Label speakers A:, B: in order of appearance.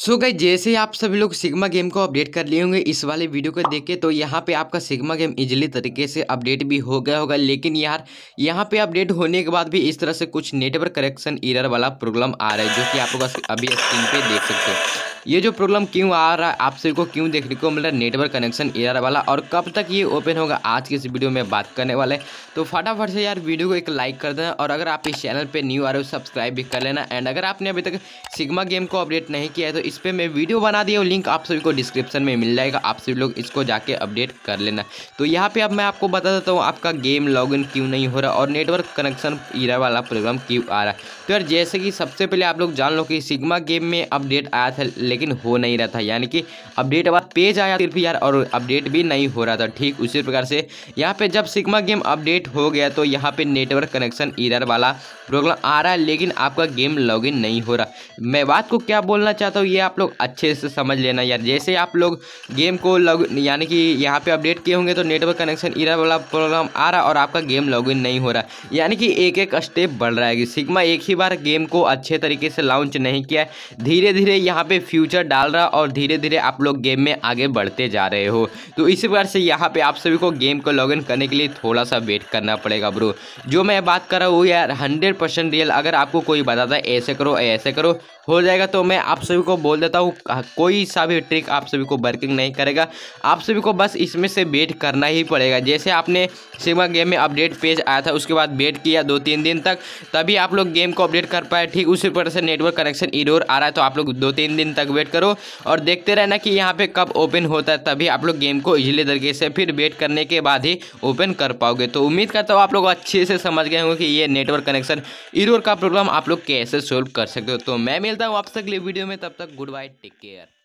A: सो so गई जैसे आप सभी लोग सिग्मा गेम को अपडेट कर लिए होंगे इस वाले वीडियो को देख के तो यहाँ पे आपका सिग्मा गेम इजीली तरीके से अपडेट भी हो गया होगा लेकिन यार यहाँ पे अपडेट होने के बाद भी इस तरह से कुछ नेटवर्क करेक्शन इरर वाला प्रॉब्लम आ रहा है जो कि आप लोग अभी स्क्रीन पे देख सकते हैं ये जो प्रॉब्लम क्यों आ रहा है आप सबको क्यों देखने को मिल रहा है नेटवर्क कनेक्शन एयर वाला और कब तक ये ओपन होगा आज की इस वीडियो में बात करने वाले तो फटाफट से यार वीडियो को एक लाइक कर देना और अगर आप इस चैनल पर न्यू आ रहे हो सब्सक्राइब भी कर लेना एंड अगर आपने अभी तक सिग्मा गेम को अपडेट नहीं किया है तो इस पर मैं वीडियो बना दिया लिंक आप सभी को डिस्क्रिप्शन में मिल जाएगा आप सभी लोग इसको जाके अपडेट कर लेना तो यहाँ पर अब मैं आपको बता देता हूँ आपका गेम लॉग क्यों नहीं हो रहा और नेटवर्क कनेक्शन ईरा वाला प्रोग्राम क्यों आ रहा है तो यार जैसे कि सबसे पहले आप लोग जान लो कि सिग्मा गेम में अपडेट आया था लेकिन हो नहीं रहा था यानी कि अपडेट बाद पेज आया फिर भी यार और अपडेट भी नहीं हो रहा था ठीक उसी प्रकार से यहाँ पे जब सिग्मा गेम अपडेट हो गया तो यहाँ पे नेटवर्क कनेक्शन इधर वाला प्रॉब्लम आ रहा है लेकिन आपका गेम लॉग नहीं हो रहा मैं बात को क्या बोलना चाहता हूँ ये आप लोग अच्छे से समझ लेना यार जैसे आप लोग गेम को लॉग यानी कि यहाँ पर अपडेट किए होंगे तो नेटवर्क कनेक्शन इधर वाला प्रॉब्लम आ रहा और आपका गेम लॉग नहीं हो रहा यानी कि एक एक स्टेप बढ़ रहा है सिग्मा एक ही बार गेम को अच्छे तरीके से लॉन्च नहीं किया धीरे धीरे यहाँ पे फ्यू फ्यूचर डाल रहा और धीरे धीरे आप लोग गेम में आगे बढ़ते जा रहे हो तो इसी प्रकार से यहाँ पे आप सभी को गेम को लॉग करने के लिए थोड़ा सा वेट करना पड़ेगा ब्रो जो मैं बात कर रहा हूँ यार हंड्रेड रियल अगर आपको कोई बताता है ऐसे करो ऐसे करो हो जाएगा तो मैं आप सभी को बोल देता हूँ कोई सा भी ट्रिक आप सभी को वर्किंग नहीं करेगा आप सभी को बस इसमें से वेट करना ही पड़ेगा जैसे आपने सिमा गेम में अपडेट पेज आया था उसके बाद वेट किया दो तीन दिन तक तभी आप लोग गेम को अपडेट कर पाए ठीक उसी पर से नेटवर्क कनेक्शन इरोर आ रहा है तो आप लोग दो तीन दिन तक वेट करो और देखते रहना कि यहाँ पर कब ओपन होता है तभी आप लोग गेम को ईजिली तरीके से फिर वेट करने के बाद ही ओपन कर पाओगे तो उम्मीद करता हूँ आप लोग अच्छे से समझ गए होंगे कि ये नेटवर्क कनेक्शन इरोर का प्रॉब्लम आप लोग कैसे सोल्व कर सकते हो तो मैं मिल मिलता हूँ आप सकली वीडियो में तब तक गुड बाय टेक केयर